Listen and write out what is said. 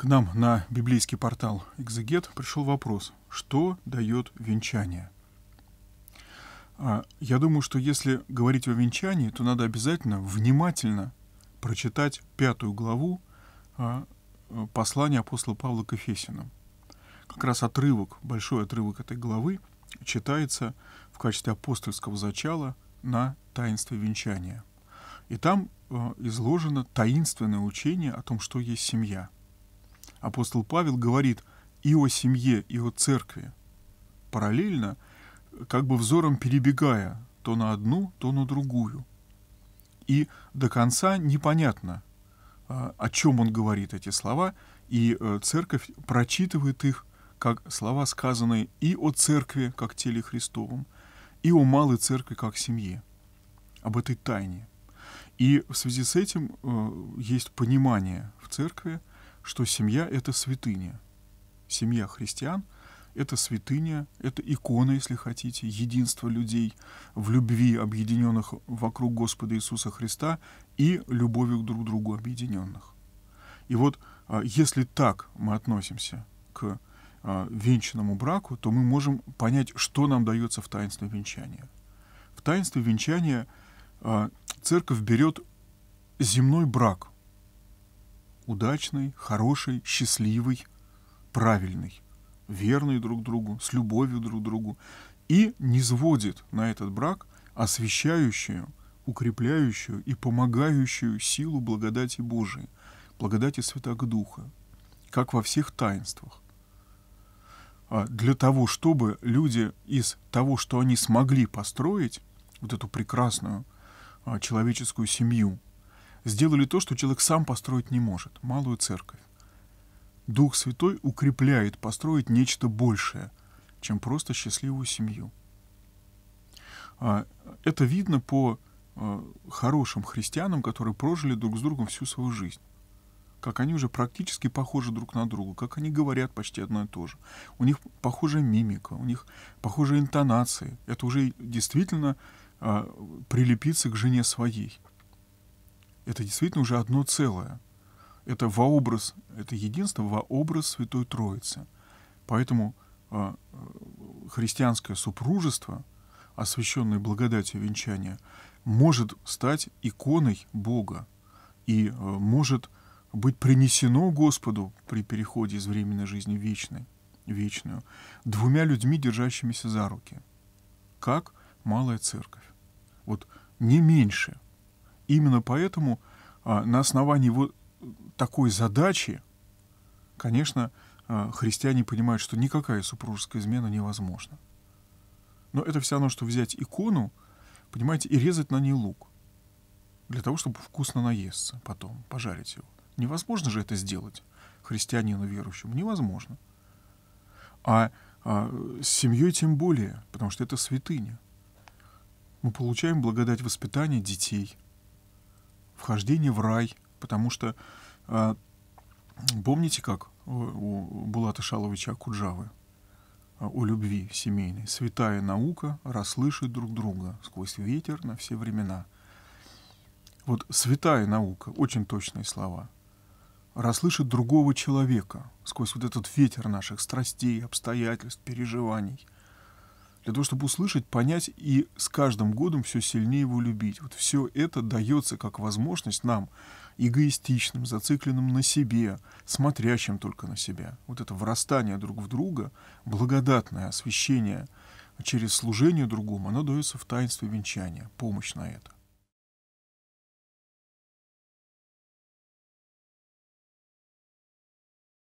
К нам на библейский портал «Экзегет» пришел вопрос, что дает венчание? А, я думаю, что если говорить о венчании, то надо обязательно внимательно прочитать пятую главу а, э, послания апостола Павла к Ефесинам. Как раз отрывок, большой отрывок этой главы читается в качестве апостольского зачала на таинство венчания. И там э, изложено таинственное учение о том, что есть семья – Апостол Павел говорит и о семье, и о церкви. Параллельно, как бы взором перебегая то на одну, то на другую. И до конца непонятно, а, о чем он говорит эти слова, и э, церковь прочитывает их как слова, сказанные и о церкви, как теле Христовом, и о малой церкви, как семье, об этой тайне. И в связи с этим э, есть понимание в церкви, что семья — это святыня. Семья христиан — это святыня, это икона, если хотите, единство людей в любви, объединенных вокруг Господа Иисуса Христа и любовью друг к другу объединенных. И вот а, если так мы относимся к а, венчанному браку, то мы можем понять, что нам дается в таинстве венчания. В таинстве венчания а, церковь берет земной брак, удачный, хороший, счастливый, правильный, верный друг другу, с любовью друг к другу, и не сводит на этот брак освещающую, укрепляющую и помогающую силу благодати Божией, благодати Святого Духа, как во всех таинствах. А для того, чтобы люди из того, что они смогли построить, вот эту прекрасную а, человеческую семью, сделали то, что человек сам построить не может – малую церковь. Дух Святой укрепляет построить нечто большее, чем просто счастливую семью. А, это видно по а, хорошим христианам, которые прожили друг с другом всю свою жизнь. Как они уже практически похожи друг на друга, как они говорят почти одно и то же. У них похожая мимика, у них похожие интонации. Это уже действительно а, прилепиться к жене своей – это действительно уже одно целое. Это вообраз, это единство вообраз Святой Троицы. Поэтому а, э, христианское супружество, освященное благодатью венчания, может стать иконой Бога и э, может быть принесено Господу при переходе из временной жизни в вечной, вечную двумя людьми, держащимися за руки, как малая церковь. Вот не меньше – Именно поэтому а, на основании вот такой задачи, конечно, а, христиане понимают, что никакая супружеская измена невозможна. Но это все равно, что взять икону, понимаете, и резать на ней лук. Для того, чтобы вкусно наесться потом, пожарить его. Невозможно же это сделать христианину верующему. Невозможно. А, а с семьей тем более, потому что это святыня. Мы получаем благодать воспитания детей – вхождение в рай, потому что э, помните как у, у Булата Шаловича Акуджавы о э, любви семейной. Святая наука расслышит друг друга сквозь ветер на все времена. Вот святая наука, очень точные слова, расслышит другого человека сквозь вот этот ветер наших страстей, обстоятельств, переживаний – для того, чтобы услышать, понять и с каждым годом все сильнее его любить. Вот все это дается как возможность нам, эгоистичным, зацикленным на себе, смотрящим только на себя. Вот это врастание друг в друга, благодатное освещение через служение другому, оно дается в таинстве венчания, помощь на это.